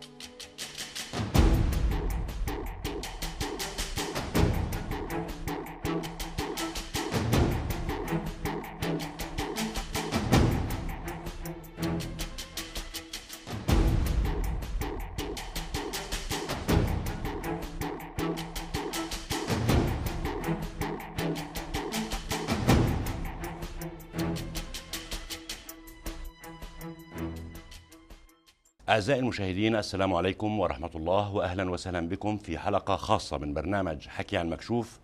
thank you أعزائي المشاهدين السلام عليكم ورحمة الله وأهلا وسهلا بكم في حلقة خاصة من برنامج حكي عن مكشوف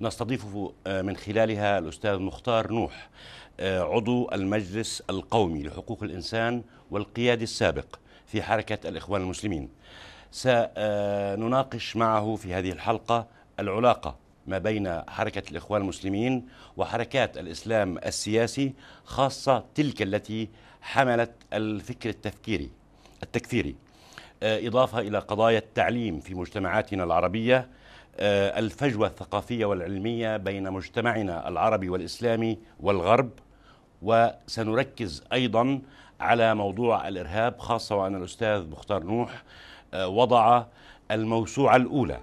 نستضيف آه، من خلالها الأستاذ مختار نوح آه، عضو المجلس القومي لحقوق الإنسان والقيادي السابق في حركة الإخوان المسلمين سنناقش معه في هذه الحلقة العلاقة ما بين حركة الإخوان المسلمين وحركات الإسلام السياسي خاصة تلك التي حملت الفكر التفكيري التكفيري آه، إضافة إلى قضايا التعليم في مجتمعاتنا العربية آه، الفجوة الثقافية والعلمية بين مجتمعنا العربي والإسلامي والغرب وسنركز أيضا على موضوع الإرهاب خاصة وأن الأستاذ مختار نوح آه، وضع الموسوعة الأولى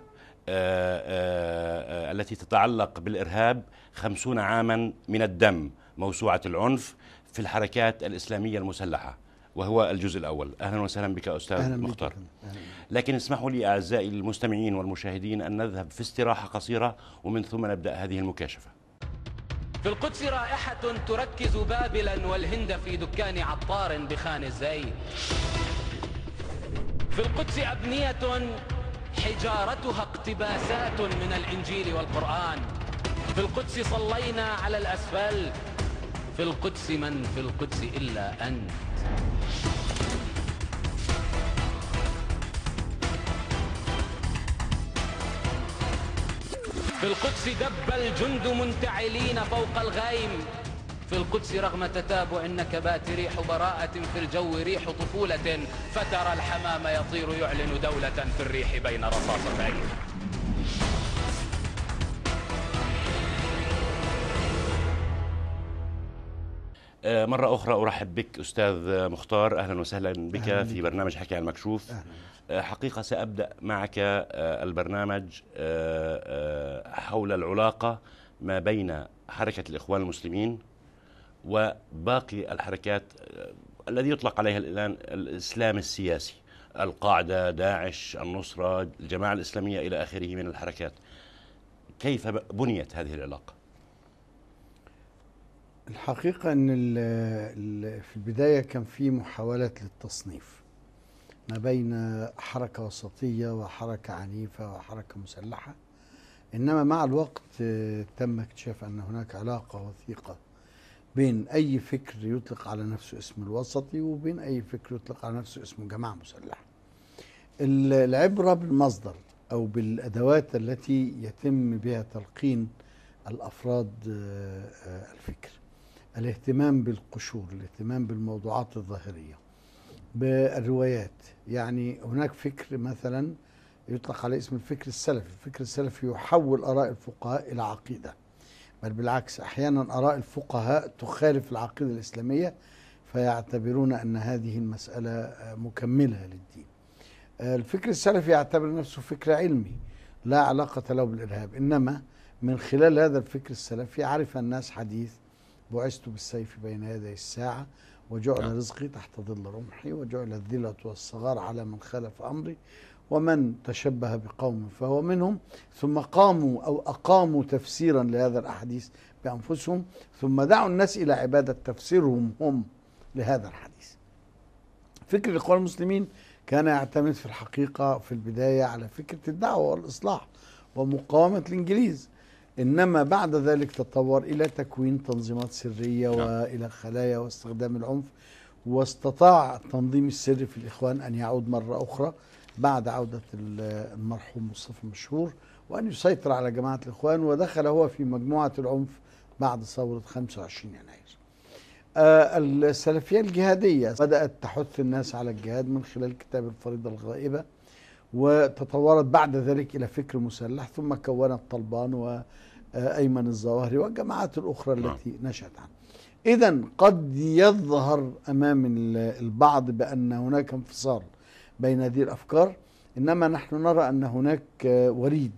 التي تتعلق بالإرهاب خمسون عاما من الدم موسوعة العنف في الحركات الإسلامية المسلحة وهو الجزء الأول أهلا وسهلا بك أستاذ أهلا مختار بك. أهلا. لكن اسمحوا لي أعزائي المستمعين والمشاهدين أن نذهب في استراحة قصيرة ومن ثم نبدأ هذه المكاشفة في القدس رائحة تركز بابلا والهند في دكان عطار بخان الزيت في القدس أبنية حجارتها اقتباسات من الإنجيل والقرآن في القدس صلينا على الأسفل في القدس من في القدس إلا أنت في القدس دب الجند منتعلين فوق الغيم في القدس رغم تتابع النكبات ريح براءة في الجو ريح طفولة فترى الحمام يطير يعلن دولة في الريح بين رصاصتين آه، مرة أخرى أرحب بك أستاذ مختار أهلا وسهلا بك أهلاً في برنامج حكي عن المكشوف أهلاً. آه، حقيقة سأبدأ معك آه، البرنامج حول العلاقة ما بين حركة الإخوان المسلمين وباقي الحركات الذي يطلق عليها الآن الإسلام السياسي القاعدة داعش النصرة الجماعة الإسلامية إلى آخره من الحركات كيف بنيت هذه العلاقة؟ الحقيقة أن في البداية كان في محاولات للتصنيف ما بين حركة وسطية وحركة عنيفة وحركة مسلحة إنما مع الوقت تم اكتشاف أن هناك علاقة وثيقة بين أي فكر يطلق على نفسه اسم الوسطي وبين أي فكر يطلق على نفسه اسم جماعة مسلحة العبرة بالمصدر أو بالأدوات التي يتم بها تلقين الأفراد آه، آه، الفكر الاهتمام بالقشور الاهتمام بالموضوعات الظاهرية بالروايات يعني هناك فكر مثلا يطلق عليه اسم الفكر السلفي الفكر السلفي يحول آراء الفقهاء إلى عقيدة بل بالعكس أحيانا آراء الفقهاء تخالف العقيدة الإسلامية فيعتبرون أن هذه المسألة مكملة للدين الفكر السلفي يعتبر نفسه فكر علمي لا علاقة له بالإرهاب إنما من خلال هذا الفكر السلفي عرف الناس حديث بعثت بالسيف بين يدي الساعة وجعل نعم. رزقي تحت ظل رمحي وجعل الذلة والصغار على من خلف أمري ومن تشبه بقوم فهو منهم ثم قاموا أو أقاموا تفسيرا لهذا الأحاديث بأنفسهم ثم دعوا الناس إلى عبادة تفسيرهم هم لهذا الحديث فكر الإخوان المسلمين كان يعتمد في الحقيقة في البداية على فكرة الدعوة والإصلاح ومقاومة الإنجليز إنما بعد ذلك تطور إلى تكوين تنظيمات سرية نعم. وإلى خلايا واستخدام العنف واستطاع التنظيم السري في الإخوان أن يعود مرة أخرى بعد عودة المرحوم مصطفى مشهور وأن يسيطر على جماعة الإخوان ودخل هو في مجموعة العنف بعد ثورة 25 يناير آه السلفية الجهادية بدأت تحث الناس على الجهاد من خلال كتاب الفريضة الغائبة وتطورت بعد ذلك إلى فكر مسلح ثم كونت طلبان وأيمن الظواهري والجماعات الأخرى نعم. التي نشأت عنها إذا قد يظهر أمام البعض بأن هناك انفصال بين هذه الأفكار إنما نحن نرى أن هناك وريد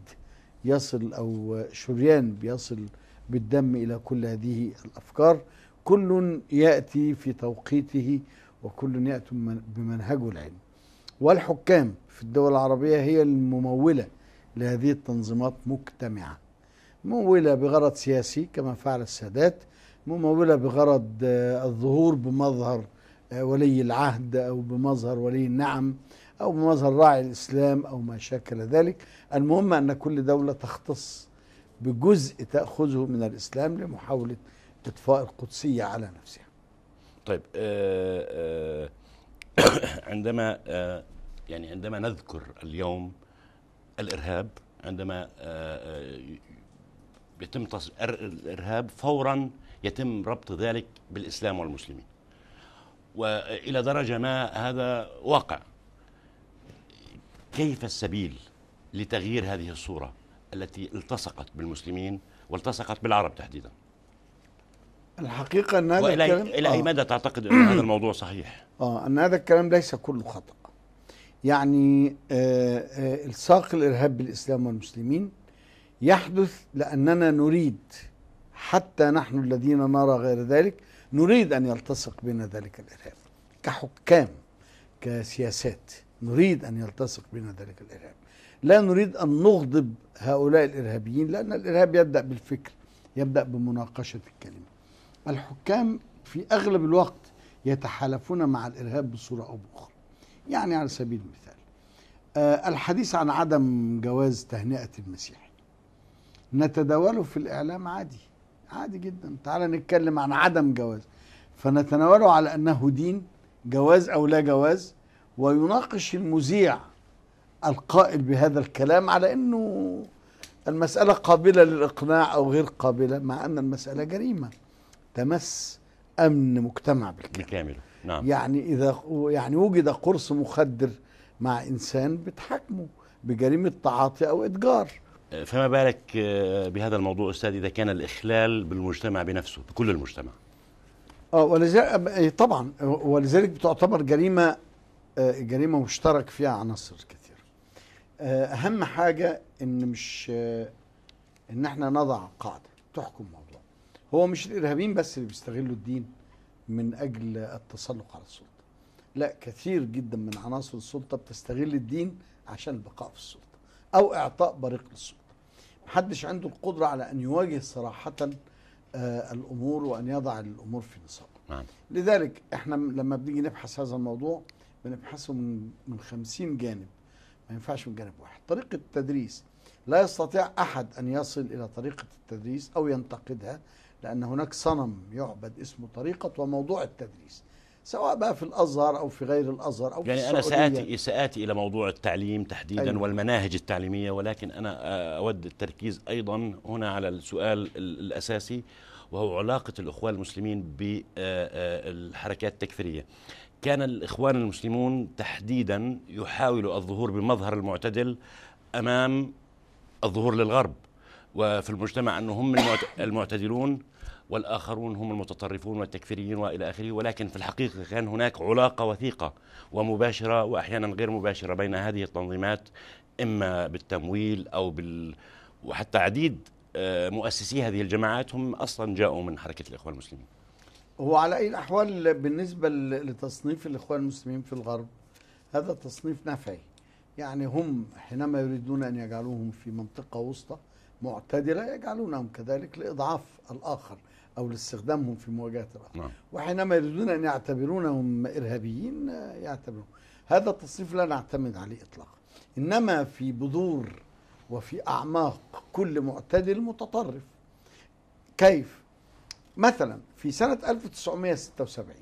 يصل أو شريان بيصل بالدم إلى كل هذه الأفكار كل يأتي في توقيته وكل يأتي بمنهجه العلمي والحكام في الدول العربية هي الممولة لهذه التنظيمات مجتمعة ممولة بغرض سياسي كما فعل السادات ممولة بغرض آه، الظهور بمظهر آه، ولي العهد أو بمظهر ولي النعم أو بمظهر راعي الإسلام أو ما شكل ذلك المهم أن كل دولة تختص بجزء تأخذه من الإسلام لمحاولة إطفاء القدسية على نفسها طيب آه، عندما يعني عندما نذكر اليوم الارهاب عندما آه، آه، يتم الارهاب فورا يتم ربط ذلك بالاسلام والمسلمين والى درجه ما هذا واقع كيف السبيل لتغيير هذه الصوره التي التصقت بالمسلمين والتصقت بالعرب تحديدا الحقيقه ان هذا الكلام... الى اي آه. مدى تعتقد ان هذا الموضوع صحيح اه ان هذا الكلام ليس كله خطا يعني آه، آه، الصاق الارهاب بالاسلام والمسلمين يحدث لاننا نريد حتى نحن الذين نرى غير ذلك نريد ان يلتصق بنا ذلك الارهاب كحكام كسياسات نريد ان يلتصق بنا ذلك الارهاب لا نريد ان نغضب هؤلاء الارهابيين لان الارهاب يبدا بالفكر يبدا بمناقشه الكلمه الحكام في اغلب الوقت يتحالفون مع الارهاب بصوره او باخرى يعني على سبيل المثال آه، الحديث عن عدم جواز تهنئة المسيحي نتداوله في الإعلام عادي عادي جدا تعال نتكلم عن عدم جواز فنتناوله على أنه دين جواز أو لا جواز ويناقش المذيع القائل بهذا الكلام على أنه المسألة قابلة للإقناع أو غير قابلة مع أن المسألة جريمة تمس أمن مجتمع بالكامل نعم. يعني إذا يعني وجد قرص مخدر مع إنسان بتحاكمه بجريمة تعاطي أو إتجار آه، فما بالك آه، بهذا الموضوع أستاذ إذا كان الإخلال بالمجتمع بنفسه بكل المجتمع اه ولذلك آه، إيه، طبعا ولذلك بتعتبر جريمة جريمة مشترك فيها عناصر كثير أهم حاجة إن مش إن إحنا نضع قاعدة تحكم الموضوع هو مش الإرهابيين بس اللي بيستغلوا الدين من اجل التسلق على السلطه لا كثير جدا من عناصر السلطه بتستغل الدين عشان البقاء في السلطه او اعطاء بريق للسلطه محدش عنده القدره على ان يواجه صراحه آه، الامور وان يضع الامور في نصابها نعم. لذلك احنا لما بنيجي نبحث هذا الموضوع بنبحثه من من 50 جانب ما ينفعش من جانب واحد طريقه التدريس لا يستطيع احد ان يصل الى طريقه التدريس او ينتقدها لأن هناك صنم يعبد اسمه طريقة وموضوع التدريس سواء بقى في الازهر او في غير الازهر او يعني في انا ساتي ساتي الى موضوع التعليم تحديدا أيوة. والمناهج التعليميه ولكن انا اود التركيز ايضا هنا على السؤال الاساسي وهو علاقه الاخوان المسلمين بالحركات آه، آه، التكفيريه كان الاخوان المسلمون تحديدا يحاولوا الظهور بمظهر المعتدل امام الظهور للغرب وفي المجتمع أنهم المعتدلون والآخرون هم المتطرفون والتكفيريين وإلى آخره ولكن في الحقيقة كان هناك علاقة وثيقة ومباشرة وأحيانا غير مباشرة بين هذه التنظيمات إما بالتمويل أو بال وحتى عديد آه، مؤسسي هذه الجماعات هم أصلا جاءوا من حركة الإخوان المسلمين هو على أي الأحوال بالنسبة لتصنيف الإخوان المسلمين في الغرب هذا تصنيف نفعي يعني هم حينما يريدون أن يجعلوهم في منطقة وسطى معتدلة يجعلونهم كذلك لإضعاف الآخر أو لاستخدامهم في مواجهة الأخر نعم. وحينما يريدون أن يعتبرونهم إرهابيين آه، يعتبرون هذا التصنيف لا نعتمد عليه إطلاقا إنما في بذور وفي أعماق كل معتدل متطرف كيف؟ مثلا في سنة 1976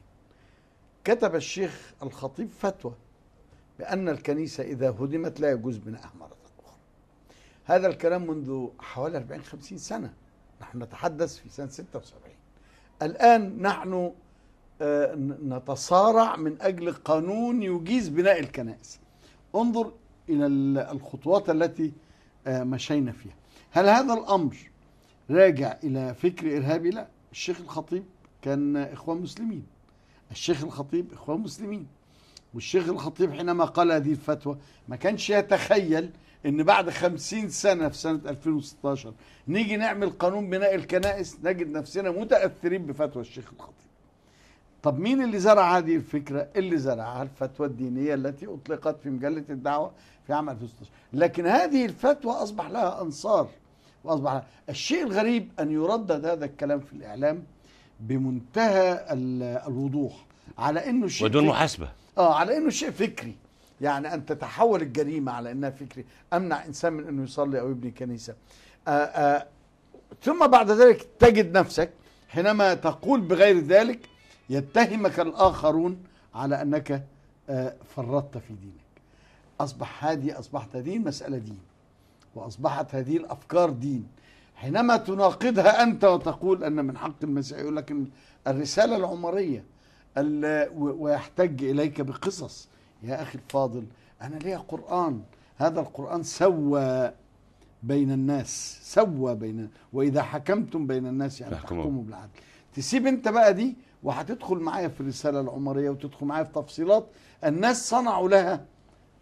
كتب الشيخ الخطيب فتوى بأن الكنيسة إذا هدمت لا يجوز بناءها مرة أخرى هذا الكلام منذ حوالي 40-50 سنة نحن نتحدث في سنة 76 الآن نحن آه، نتصارع من أجل قانون يجيز بناء الكنائس انظر إلى الخطوات التي آه، مشينا فيها هل هذا الأمر راجع إلى فكر إرهابي؟ لا الشيخ الخطيب كان إخوان مسلمين الشيخ الخطيب إخوان مسلمين والشيخ الخطيب حينما قال هذه الفتوى ما كانش يتخيل ان بعد خمسين سنة في سنة 2016 نيجي نعمل قانون بناء الكنائس نجد نفسنا متأثرين بفتوى الشيخ الخطيب طب مين اللي زرع هذه الفكرة اللي زرعها الفتوى الدينية التي أطلقت في مجلة الدعوة في عام 2016 لكن هذه الفتوى أصبح لها أنصار وأصبح لها. الشيء الغريب أن يردد هذا الكلام في الإعلام بمنتهى الوضوح على انه شيء بدون محاسبه اه على انه شيء فكري يعني أن تتحول الجريمة على أنها فكري أمنع إنسان من أنه يصلي أو يبني كنيسة آآ آه، آآ آه، ثم بعد ذلك تجد نفسك حينما تقول بغير ذلك يتهمك الآخرون على أنك آه، فرطت في دينك أصبح هذه أصبحت هذه المسألة دين وأصبحت هذه الأفكار دين حينما تناقضها أنت وتقول أن من حق المسيح يقول لك الرسالة العمرية ويحتج إليك بقصص يا أخي الفاضل أنا ليا قرآن هذا القرآن سوى بين الناس سوى بين وإذا حكمتم بين الناس يعني تحكموا بالعدل تسيب أنت بقى دي وهتدخل معايا في الرسالة العمرية وتدخل معايا في تفصيلات الناس صنعوا لها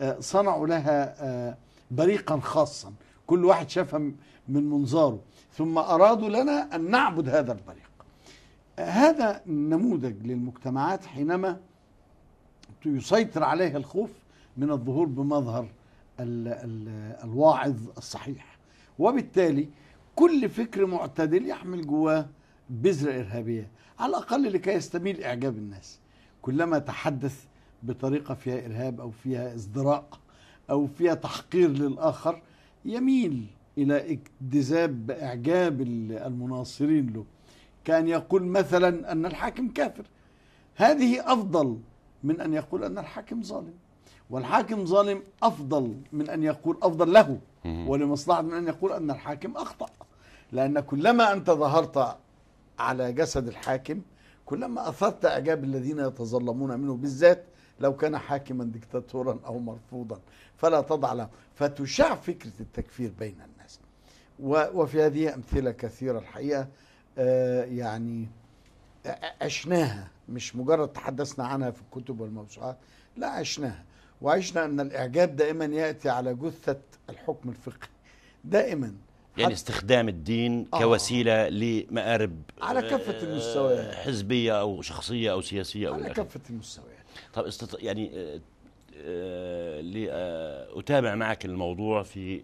آه، صنعوا لها آه، بريقا خاصا كل واحد شافها من منظاره ثم أرادوا لنا أن نعبد هذا البريق هذا نموذج للمجتمعات حينما يسيطر عليها الخوف من الظهور بمظهر الـ الـ الواعظ الصحيح وبالتالي كل فكر معتدل يحمل جواه بذرة إرهابية على الأقل لكي يستميل إعجاب الناس كلما تحدث بطريقة فيها إرهاب أو فيها ازدراء أو فيها تحقير للآخر يميل إلى اكتذاب إعجاب المناصرين له كان يقول مثلا أن الحاكم كافر هذه أفضل من أن يقول أن الحاكم ظالم والحاكم ظالم أفضل من أن يقول أفضل له ولمصلحة من أن يقول أن الحاكم أخطأ لأن كلما أنت ظهرت على جسد الحاكم كلما أثرت إعجاب الذين يتظلمون منه بالذات لو كان حاكما دكتاتورا أو مرفوضا فلا تضع له فتشاع فكرة التكفير بين الناس وفي هذه أمثلة كثيرة الحقيقة آه، يعني عشناها مش مجرد تحدثنا عنها في الكتب والموسوعات لا عشناها وعشنا ان الاعجاب دائما ياتي على جثه الحكم الفقهي دائما يعني استخدام الدين آه. كوسيله لمآرب على كافه آه، المستويات حزبيه او شخصيه او سياسيه او على كافه المستويات طب استط... يعني آه، آه، لأتابع معك الموضوع في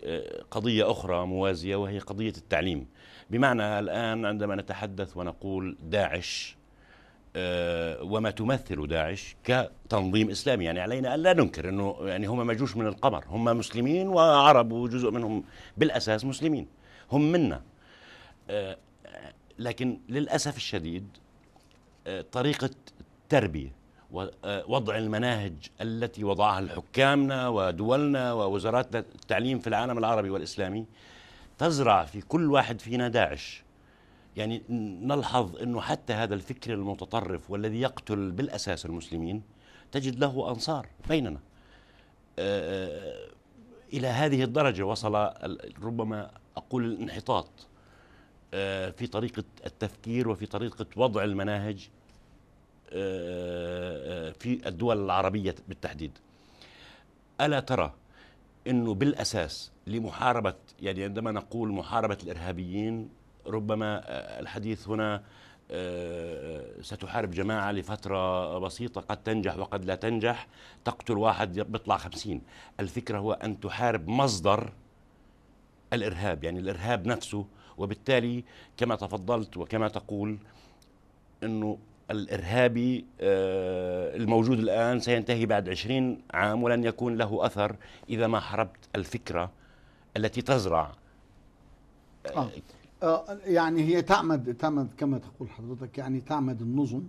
قضية أخرى موازية وهي قضية التعليم بمعنى الآن عندما نتحدث ونقول داعش آه، وما تمثل داعش كتنظيم اسلامي يعني علينا ان لا ننكر انه يعني هم مجوش من القمر هم مسلمين وعرب وجزء منهم بالاساس مسلمين هم منا آه، لكن للاسف الشديد آه، طريقه التربيه ووضع المناهج التي وضعها حكامنا ودولنا ووزارات التعليم في العالم العربي والاسلامي تزرع في كل واحد فينا داعش يعني نلحظ أنه حتى هذا الفكر المتطرف والذي يقتل بالأساس المسلمين تجد له أنصار بيننا آه، آه، إلى هذه الدرجة وصل ربما أقول الانحطاط آه، في طريقة التفكير وفي طريقة وضع المناهج في الدول العربية بالتحديد ألا ترى أنه بالأساس لمحاربة يعني عندما نقول محاربة الإرهابيين ربما آه، الحديث هنا آه، ستحارب جماعة لفترة بسيطة قد تنجح وقد لا تنجح تقتل واحد بيطلع خمسين الفكرة هو أن تحارب مصدر الإرهاب يعني الإرهاب نفسه وبالتالي كما تفضلت وكما تقول أنه الإرهابي آه، الموجود الآن سينتهي بعد عشرين عام ولن يكون له أثر إذا ما حربت الفكرة التي تزرع آه. آه، يعني هي تعمد تعمد كما تقول حضرتك يعني تعمد النظم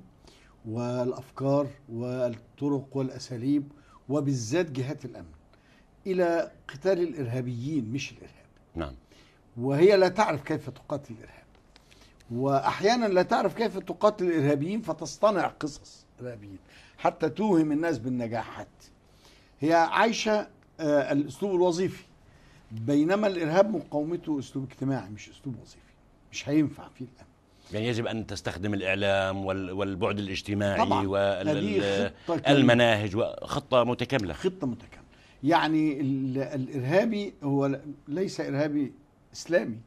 والافكار والطرق والاساليب وبالذات جهات الامن الى قتال الارهابيين مش الارهاب. نعم. وهي لا تعرف كيف تقاتل الارهاب. واحيانا لا تعرف كيف تقاتل الارهابيين فتصطنع قصص ارهابيين حتى توهم الناس بالنجاحات. هي عايشه آه، الاسلوب الوظيفي بينما الارهاب مقاومته اسلوب اجتماعي مش اسلوب وظيفي مش هينفع فيه الامن يعني يجب ان تستخدم الاعلام والبعد الاجتماعي طبعا. والمناهج وخطه متكامله خطه متكامله يعني الارهابي هو ليس ارهابي اسلامي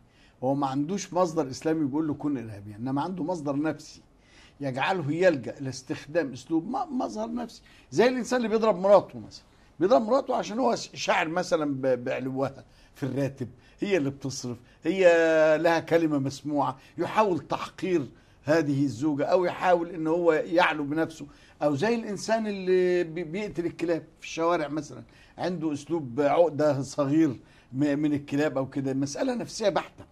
هو ما عندوش مصدر اسلامي بيقول له كن ارهابي انما عنده مصدر نفسي يجعله يلجا لاستخدام اسلوب مظهر نفسي زي الانسان اللي بيضرب مراته مثلا بيضاء مراته عشان هو شاعر مثلا بعلوها في الراتب هي اللي بتصرف هي لها كلمة مسموعة يحاول تحقير هذه الزوجة أو يحاول إن هو يعلو بنفسه أو زي الإنسان اللي بيقتل الكلاب في الشوارع مثلا عنده أسلوب عقدة صغير من الكلاب أو كده مسألة نفسية بحتة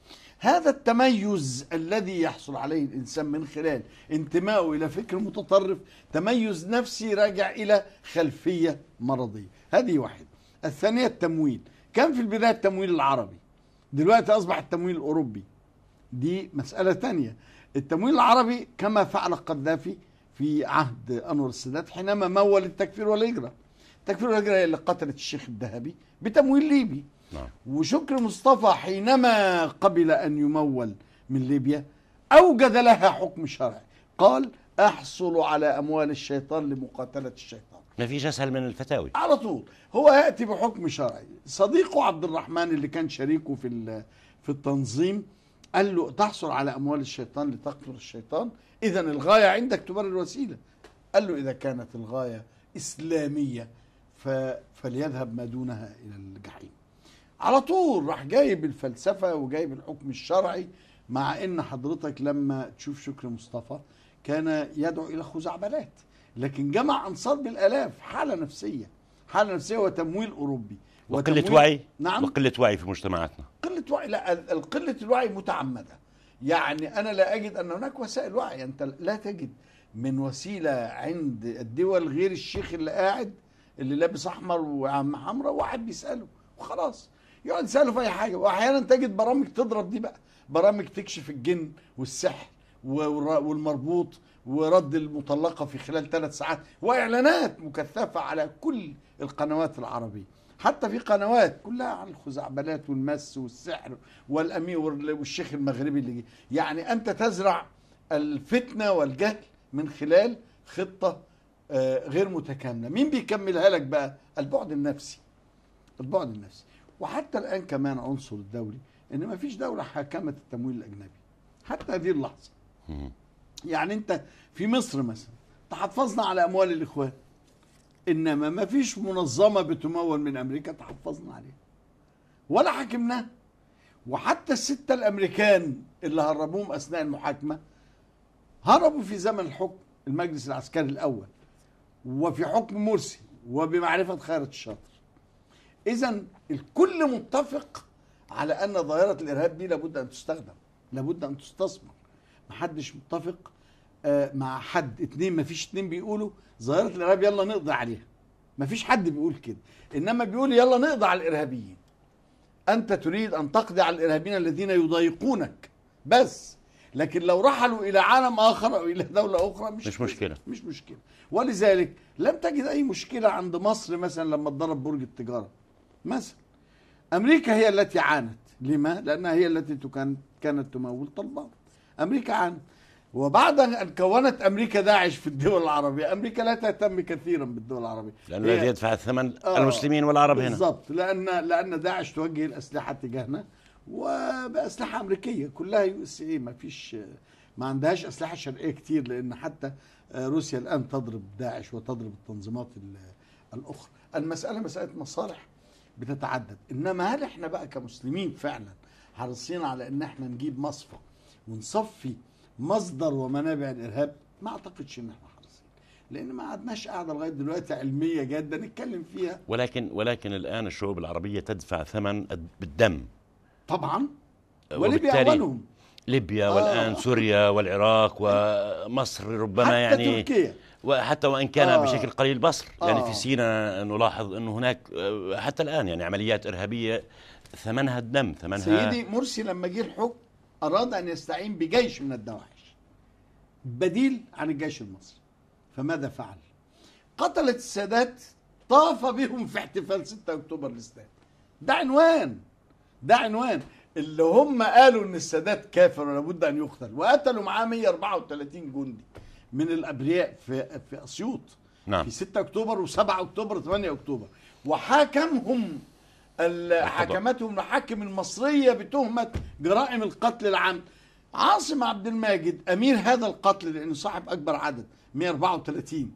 هذا التميز الذي يحصل عليه الإنسان من خلال انتمائه إلى فكر متطرف تميز نفسي راجع إلى خلفية مرضية هذه واحدة الثانية التمويل كان في البداية التمويل العربي دلوقتي أصبح التمويل الأوروبي دي مسألة ثانيه التمويل العربي كما فعل القذافي في عهد أنور السادات حينما مول التكفير والهجرة التكفير والهجرة هي اللي قتلت الشيخ الذهبي بتمويل ليبي نعم. وشكر مصطفى حينما قبل أن يمول من ليبيا أوجد لها حكم شرعي قال أحصل على أموال الشيطان لمقاتلة الشيطان ما فيش أسهل من الفتاوي على طول هو يأتي بحكم شرعي صديقه عبد الرحمن اللي كان شريكه في في التنظيم قال له تحصل على أموال الشيطان لتقتل الشيطان إذا الغاية عندك تبرر الوسيلة قال له إذا كانت الغاية إسلامية فليذهب ما دونها إلى الجحيم على طول راح جايب الفلسفه وجايب الحكم الشرعي مع ان حضرتك لما تشوف شكر مصطفى كان يدعو الى خزعبلات لكن جمع انصار بالالاف حاله نفسيه حاله نفسيه وتمويل اوروبي وقله وعي نعم وقله وعي في مجتمعاتنا قله وعي لا قله الوعي متعمده يعني انا لا اجد ان هناك وسائل وعي انت لا تجد من وسيله عند الدول غير الشيخ اللي قاعد اللي لابس احمر وعم حمراء واحد بيساله وخلاص يقعد يساله في اي حاجه واحيانا تجد برامج تضرب دي بقى برامج تكشف الجن والسحر والمربوط ورد المطلقه في خلال ثلاث ساعات واعلانات مكثفه على كل القنوات العربيه حتى في قنوات كلها عن الخزعبلات والمس والسحر والامير والشيخ المغربي اللي جي. يعني انت تزرع الفتنه والجهل من خلال خطه آه، غير متكامله مين بيكملها لك بقى البعد النفسي البعد النفسي وحتى الآن كمان عنصر الدولي إن ما فيش دولة حكمت التمويل الأجنبي حتى هذه اللحظة يعني أنت في مصر مثلا تحفظنا على أموال الإخوان إنما ما فيش منظمة بتمول من أمريكا تحفظنا عليها ولا حاكمناها وحتى الستة الأمريكان اللي هربوهم أثناء المحاكمة هربوا في زمن الحكم المجلس العسكري الأول وفي حكم مرسي وبمعرفة خيرت الشاطر اذا الكل متفق على ان ظاهره الارهاب دي لابد ان تستخدم لابد ان تستثمر محدش متفق آه، مع حد اتنين مفيش اتنين بيقولوا ظاهره الارهاب يلا نقضي عليها مفيش حد بيقول كده انما بيقول يلا نقضي على الارهابيين انت تريد ان تقضي على الارهابيين الذين يضايقونك بس لكن لو رحلوا الى عالم اخر او الى دوله اخرى مش, مش مشكله مش مشكله ولذلك لم تجد اي مشكله عند مصر مثلا لما اتضرب برج التجاره مثلا أمريكا هي التي عانت لما؟ لأنها هي التي كانت تمول طلبان أمريكا عانت وبعد أن كونت أمريكا داعش في الدول العربية أمريكا لا تهتم كثيرا بالدول العربية لأنه الذي يدفع الثمن آه المسلمين والعرب هنا بالضبط لأن, لأن داعش توجه الأسلحة تجاهنا وبأسلحة أمريكية كلها يو اس اي ما فيش ما عندهاش أسلحة شرقية كتير لأن حتى آه، روسيا الآن تضرب داعش وتضرب التنظيمات الأخرى المسألة مسألة مصالح بتتعدد انما هل احنا بقى كمسلمين فعلا حريصين على ان احنا نجيب مصفى ونصفي مصدر ومنابع الارهاب ما اعتقدش ان احنا حريصين لان ما عدناش قاعده لغايه دلوقتي علميه جاده نتكلم فيها ولكن ولكن الان الشعوب العربيه تدفع ثمن بالدم طبعا آه، وليبيا اولهم ليبيا آه. والان سوريا والعراق ومصر ربما حتى يعني تركيا وحتى وان كان آه. بشكل قليل بصر آه. يعني في آه. سينا نلاحظ انه هناك آه، حتى الان يعني عمليات ارهابيه ثمنها الدم ثمنها سيدي مرسي لما جه الحكم اراد ان يستعين بجيش من الدواعش بديل عن الجيش المصري فماذا فعل؟ قتلت السادات طاف بهم في احتفال 6 اكتوبر للسادات ده عنوان ده عنوان اللي هم قالوا ان السادات كافر ولابد ان يقتل وقتلوا معاه 134 جندي من الابرياء في في اسيوط نعم. في 6 اكتوبر و7 اكتوبر 8 اكتوبر وحاكمهم حكمتهم المحاكم المصريه بتهمه جرائم القتل العام عاصم عبد الماجد امير هذا القتل لانه صاحب اكبر عدد 134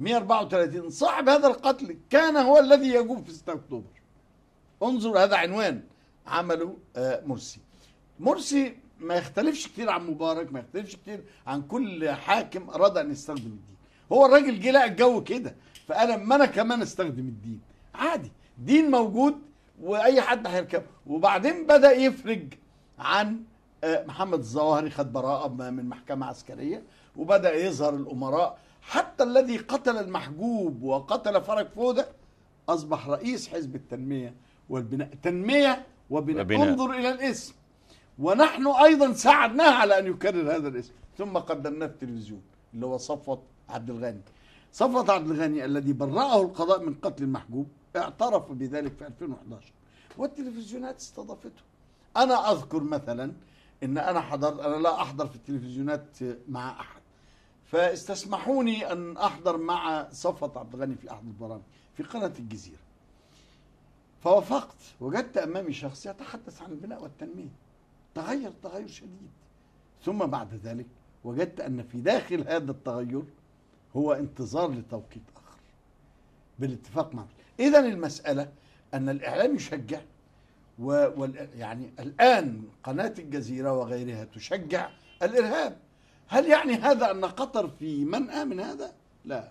134 صاحب هذا القتل كان هو الذي يجوب في 6 اكتوبر انظر هذا عنوان عمله آه، مرسي مرسي ما يختلفش كتير عن مبارك ما يختلفش كتير عن كل حاكم اراد ان يستخدم الدين هو الراجل جه لقى الجو كده فانا ما انا كمان استخدم الدين عادي دين موجود واي حد هيركبه وبعدين بدا يفرج عن آه، محمد الظواهري خد براءه من محكمه عسكريه وبدا يظهر الامراء حتى الذي قتل المحجوب وقتل فرج فوده اصبح رئيس حزب التنميه والبناء تنميه وبناء. انظر الى الاسم ونحن أيضا ساعدناه على أن يكرر هذا الاسم ثم قدمناه في التلفزيون اللي هو صفوت عبد الغني صفوت عبد الغني الذي برأه القضاء من قتل المحجوب اعترف بذلك في 2011 والتلفزيونات استضافته أنا أذكر مثلا ان انا حضرت انا لا احضر في التلفزيونات مع احد فاستسمحوني ان احضر مع صفوت عبد الغني في احد البرامج في قناه الجزيره فوافقت وجدت امامي شخص يتحدث عن البناء والتنميه تغير تغير شديد ثم بعد ذلك وجدت أن في داخل هذا التغير هو انتظار لتوقيت آخر بالاتفاق معه إذا المسألة أن الإعلام يشجع و يعني الآن قناة الجزيرة وغيرها تشجع الإرهاب هل يعني هذا أن قطر في منأى من هذا؟ لا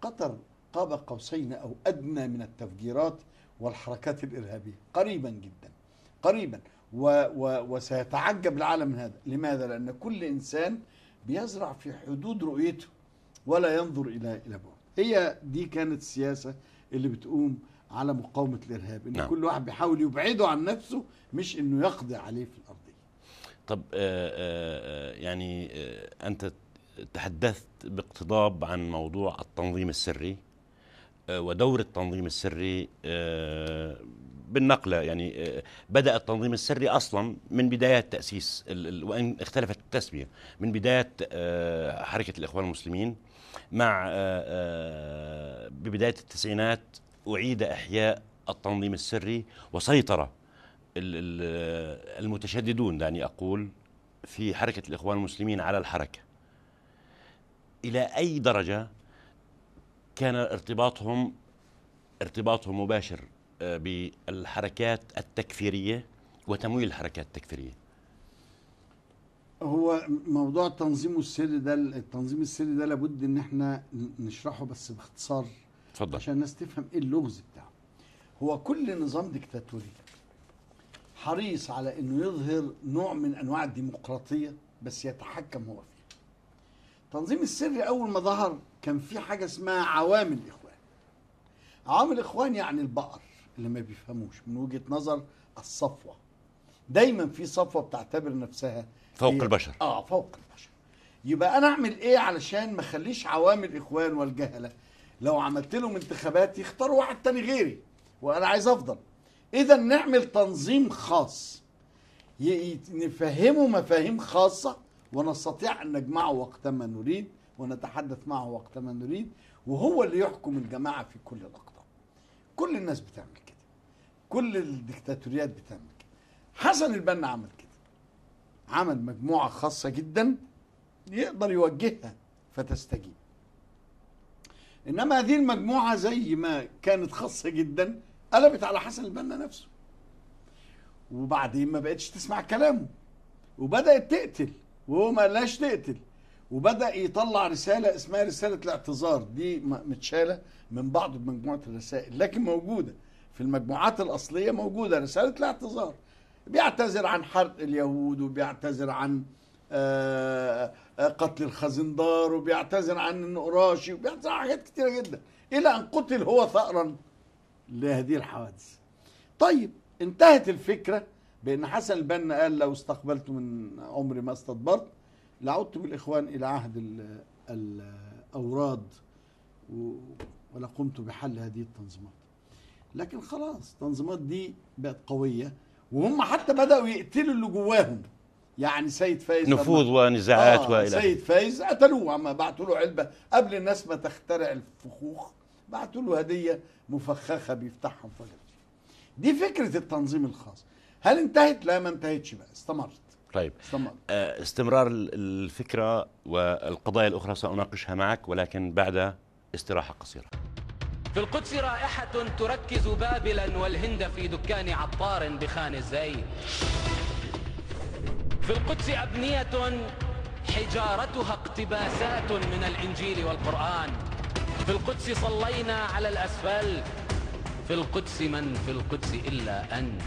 قطر قاب قوسين أو أدنى من التفجيرات والحركات الإرهابية قريبا جدا قريبا و و وسيتعجب العالم من هذا لماذا لان كل انسان بيزرع في حدود رؤيته ولا ينظر الى الى بعد هي دي كانت السياسه اللي بتقوم على مقاومه الارهاب ان نعم. كل واحد بيحاول يبعده عن نفسه مش انه يقضي عليه في الارضيه طب آآ آه، آآ آه، آه، يعني آآ انت تحدثت باقتضاب عن موضوع التنظيم السري آه، ودور التنظيم السري آه، بالنقله يعني آه، بدا التنظيم السري اصلا من بدايه تاسيس وان اختلفت التسميه من بدايه حركه الاخوان المسلمين مع ببدايه التسعينات اعيد احياء التنظيم السري وسيطر المتشددون دعني اقول في حركه الاخوان المسلمين على الحركه الى اي درجه كان ارتباطهم ارتباطهم مباشر آه، بالحركات التكفيرية وتمويل الحركات التكفيرية هو موضوع التنظيم السري ده التنظيم السري ده لابد ان احنا نشرحه بس باختصار اتفضل عشان الناس تفهم ايه اللغز بتاعه هو كل نظام ديكتاتوري حريص على انه يظهر نوع من انواع الديمقراطيه بس يتحكم هو فيه التنظيم السري اول ما ظهر كان في حاجه اسمها عوامل اخوان عوامل اخوان يعني البقر اللي ما بيفهموش من وجهه نظر الصفوه دايما في صفوه بتعتبر نفسها فوق إيه؟ البشر اه فوق البشر يبقى انا اعمل ايه علشان ما اخليش عوامل اخوان والجهله لو عملت لهم انتخابات يختاروا واحد تاني غيري وانا عايز افضل اذا نعمل تنظيم خاص نفهمه مفاهيم خاصه ونستطيع أن نجمعه وقتما نريد ونتحدث معه وقتما نريد وهو اللي يحكم الجماعة في كل الأقطار كل الناس بتعمل كده كل الدكتاتوريات بتعمل كده حسن البنا عمل كده عمل مجموعة خاصة جدا يقدر يوجهها فتستجيب انما هذه المجموعه زي ما كانت خاصه جدا قلبت على حسن البنا نفسه وبعدين ما بقتش تسمع كلامه وبدات تقتل وهو ما قالهاش نقتل وبدا يطلع رساله اسمها رساله الاعتذار دي متشاله من بعض مجموعه الرسائل لكن موجوده في المجموعات الاصليه موجوده رساله الاعتذار بيعتذر عن حرق اليهود وبيعتذر عن آه، آه، قتل الخزندار وبيعتذر عن النقراشي وبيعتذر عن حاجات كتيره جدا الى ان قتل هو ثأرا لهذه الحوادث. طيب انتهت الفكره بأن حسن البنا قال لو استقبلت من عمري ما استدبرت لعدت بالإخوان إلى عهد الأوراد ولقمت بحل هذه التنظيمات لكن خلاص التنظيمات دي بقت قوية وهم حتى بدأوا يقتلوا اللي جواهم يعني سيد فايز نفوذ ونزاعات آه والى سيد فايز قتلوه عم بعتوا له علبه قبل الناس ما تخترع الفخوخ بعتوا له هديه مفخخه بيفتحها فجاه دي فكره التنظيم الخاص هل انتهت؟ لا ما انتهتش بقى استمرت طيب استمر. آه، استمرار الفكرة والقضايا الأخرى سأناقشها معك ولكن بعد استراحة قصيرة في القدس رائحة تركز بابلا والهند في دكان عطار بخان الزيت في القدس أبنية حجارتها اقتباسات من الإنجيل والقرآن في القدس صلينا على الأسفلت في القدس من في القدس إلا أنت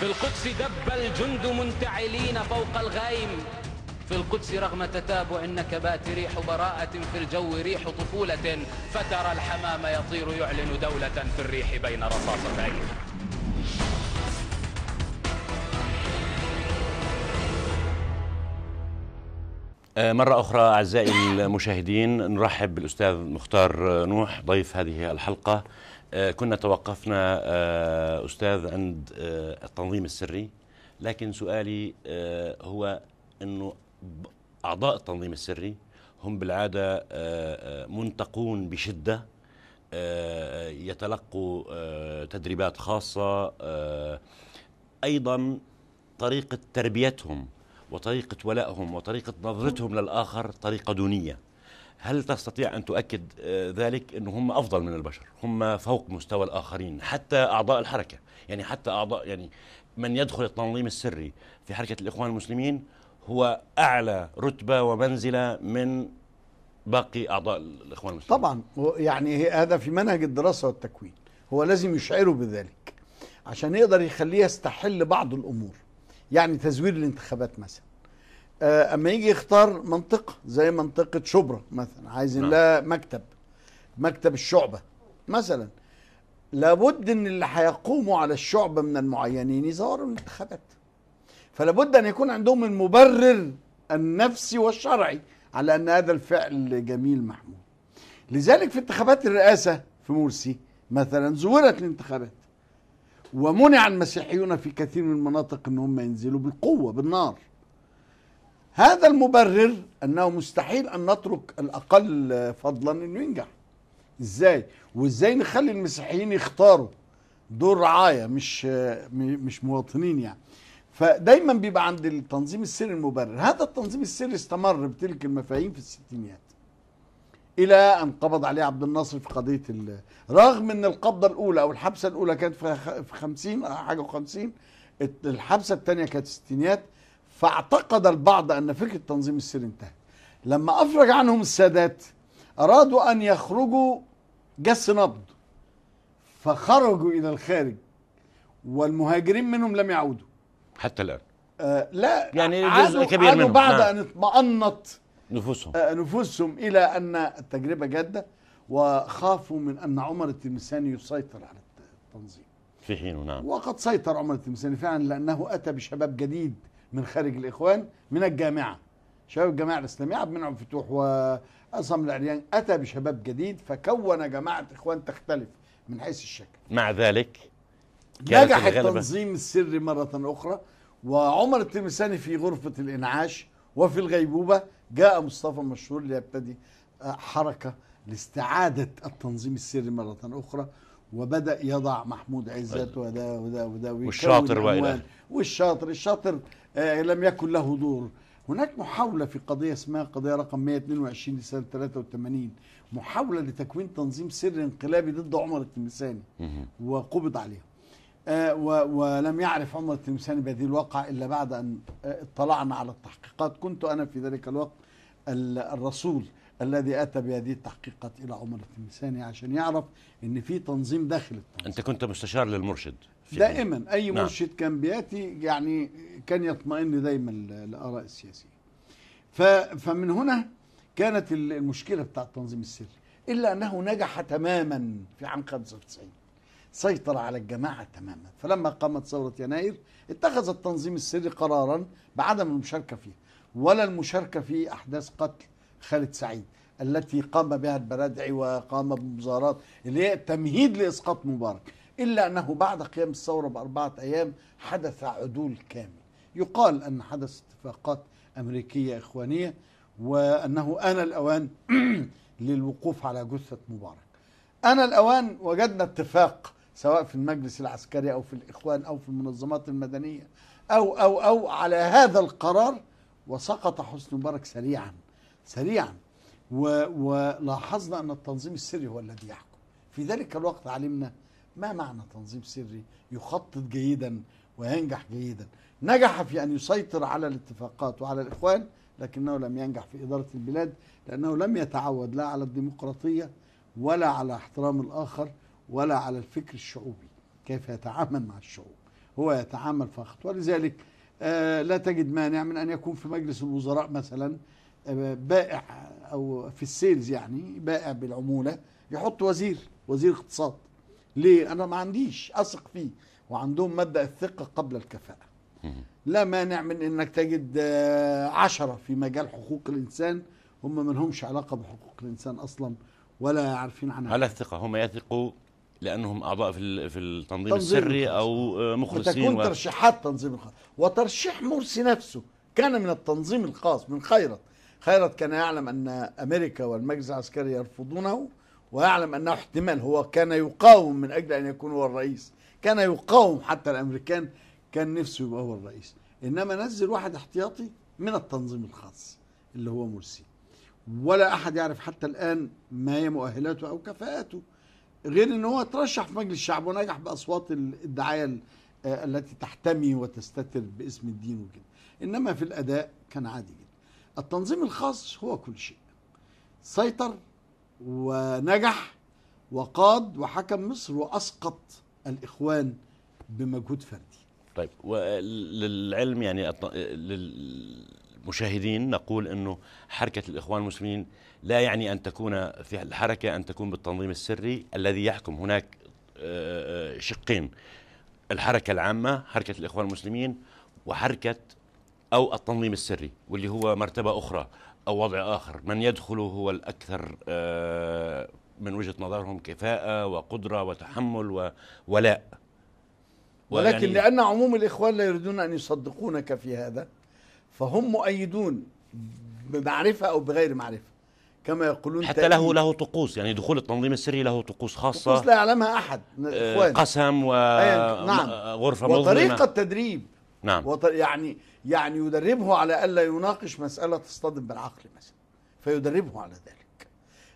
في القدس دب الجند منتعلين فوق الغيم في القدس رغم تتابع النكبات ريح براءة في الجو ريح طفولة فترى الحمام يطير يعلن دولة في الريح بين رصاصتين آه، مرة أخرى أعزائي المشاهدين نرحب بالأستاذ مختار نوح ضيف هذه الحلقة آه، كنا توقفنا آه، أستاذ عند التنظيم السري لكن سؤالي هو أنه أعضاء التنظيم السري هم بالعادة منتقون بشدة يتلقوا تدريبات خاصة أيضا طريقة تربيتهم وطريقة ولائهم وطريقة نظرتهم للآخر طريقة دونية هل تستطيع أن تؤكد آه، ذلك أنه هم أفضل من البشر هم فوق مستوى الآخرين حتى أعضاء الحركة يعني حتى أعضاء يعني من يدخل التنظيم السري في حركة الإخوان المسلمين هو أعلى رتبة ومنزلة من باقي أعضاء الإخوان المسلمين طبعا يعني هذا في منهج الدراسة والتكوين هو لازم يشعره بذلك عشان يقدر يخليه يستحل بعض الأمور يعني تزوير الانتخابات مثلا آه، اما يجي يختار منطقه زي منطقه شبرا مثلا عايزين نعم. لها مكتب مكتب الشعبه مثلا لابد ان اللي هيقوموا على الشعبه من المعينين يزوروا الانتخابات فلابد ان يكون عندهم المبرر النفسي والشرعي على ان هذا الفعل جميل محمود لذلك في انتخابات الرئاسه في مرسي مثلا زورت الانتخابات ومنع المسيحيون في كثير من المناطق انهم ينزلوا بالقوه بالنار هذا المبرر انه مستحيل ان نترك الاقل فضلا انه ينجح ازاي وازاي نخلي المسيحيين يختاروا دور رعايه مش مش مواطنين يعني فدايما بيبقى عند التنظيم السري المبرر هذا التنظيم السري استمر بتلك المفاهيم في الستينيات الى ان قبض عليه عبد الناصر في قضيه رغم ان القبضه الاولى او الحبسه الاولى كانت في 50 حاجه و50 الحبسه الثانيه كانت ستينيات فاعتقد البعض ان فكره تنظيم السير انتهت لما افرج عنهم السادات ارادوا ان يخرجوا جس نبض فخرجوا الى الخارج والمهاجرين منهم لم يعودوا حتى الان آه لا يعني جزء كبير منهم بعد نعم. ان اطمأنت نفوسهم آه، نفوسهم إلى أن التجربة جادة وخافوا من أن عمر التلمساني يسيطر على التنظيم في حينه نعم وقد سيطر عمر التلمساني فعلا لأنه أتى بشباب جديد من خارج الإخوان من الجامعة شباب الجماعة الإسلامية عبد المنعم فتوح وعصام العريان أتى بشباب جديد فكون جماعة إخوان تختلف من حيث الشكل مع ذلك نجح التنظيم السري مرة أخرى وعمر التلمساني في غرفة الإنعاش وفي الغيبوبة جاء مصطفى مشهور ليبتدي آه، حركة لاستعادة التنظيم السري مرة أخرى وبدأ يضع محمود عزت وده وده وده والشاطر وإلى والشاطر الشاطر آه، لم يكن له دور هناك محاولة في قضية اسمها قضية رقم 122 لسنة 83 محاولة لتكوين تنظيم سري انقلابي ضد عمر التلمساني وقبض عليها آه، ولم يعرف عمر التلمساني بهذه الواقع إلا بعد أن اطلعنا على التحقيقات كنت أنا في ذلك الوقت الرسول الذي اتى بهذه التحقيقات الى عمر الثاني عشان يعرف ان في تنظيم داخل التنظيم. انت كنت مستشار للمرشد دائما اي نعم. مرشد كان بياتي يعني كان يطمئن دايما لاراء السياسيه فمن هنا كانت المشكله بتاع التنظيم السري الا انه نجح تماما في عام 95 سيطر على الجماعه تماما فلما قامت ثوره يناير اتخذ التنظيم السري قرارا بعدم المشاركه فيها ولا المشاركة في أحداث قتل خالد سعيد التي قام بها البرادعي وقام بمظاهرات اللي هي تمهيد لإسقاط مبارك إلا أنه بعد قيام الثورة بأربعة أيام حدث عدول كامل يقال أن حدث اتفاقات أمريكية إخوانية وأنه آن الأوان للوقوف على جثة مبارك آن الأوان وجدنا اتفاق سواء في المجلس العسكري أو في الإخوان أو في المنظمات المدنية أو أو أو على هذا القرار وسقط حسني مبارك سريعا سريعا ولاحظنا أن التنظيم السري هو الذي يحكم في ذلك الوقت علمنا ما معنى تنظيم سري يخطط جيدا وينجح جيدا نجح في أن يسيطر على الاتفاقات وعلى الإخوان لكنه لم ينجح في إدارة البلاد لأنه لم يتعود لا على الديمقراطية ولا على احترام الآخر ولا على الفكر الشعوبي كيف يتعامل مع الشعوب هو يتعامل فقط ولذلك آه، لا تجد مانع من أن يكون في مجلس الوزراء مثلا آه، بائع أو في السيلز يعني بائع بالعمولة يحط وزير وزير اقتصاد ليه أنا ما عنديش أثق فيه وعندهم مبدأ الثقة قبل الكفاءة لا مانع من انك تجد آه، عشرة في مجال حقوق الانسان هم ما لهمش علاقه بحقوق الانسان اصلا ولا عارفين عنها على الثقه هم يثقوا لانهم اعضاء في في التنظيم السري او آه، مخلصين وتكون و... ترشيحات تنظيم الخاص وترشيح مرسي نفسه كان من التنظيم الخاص من خيرت خيرت كان يعلم ان امريكا والمجلس العسكري يرفضونه ويعلم انه احتمال هو كان يقاوم من اجل ان يكون هو الرئيس كان يقاوم حتى الامريكان كان نفسه يبقى هو الرئيس انما نزل واحد احتياطي من التنظيم الخاص اللي هو مرسي ولا احد يعرف حتى الان ما هي مؤهلاته او كفاءاته غير ان هو ترشح في مجلس الشعب ونجح باصوات الدعايه آه، التي تحتمي وتستتر باسم الدين وكده انما في الاداء كان عادي جدا التنظيم الخاص هو كل شيء سيطر ونجح وقاد وحكم مصر واسقط الاخوان بمجهود فردي طيب وللعلم يعني مشاهدين نقول أنه حركة الإخوان المسلمين لا يعني أن تكون في الحركة أن تكون بالتنظيم السري الذي يحكم هناك آه، آه، شقين الحركة العامة حركة الإخوان المسلمين وحركة أو التنظيم السري واللي هو مرتبة أخرى أو وضع آخر من يدخل هو الأكثر آه، من وجهة نظرهم كفاءة وقدرة وتحمل وولاء ولكن يعني لأن عموم الإخوان لا يريدون أن يصدقونك في هذا فهم مؤيدون بمعرفه او بغير معرفه كما يقولون حتى له له طقوس يعني دخول التنظيم السري له طقوس خاصه طقوس لا يعلمها احد من آه، الاخوان قسم و نعم آه، غرفه وطريقه مظلمة. تدريب نعم يعني يعني يدربه على الا يناقش مساله تصطدم بالعقل مثلا فيدربه على ذلك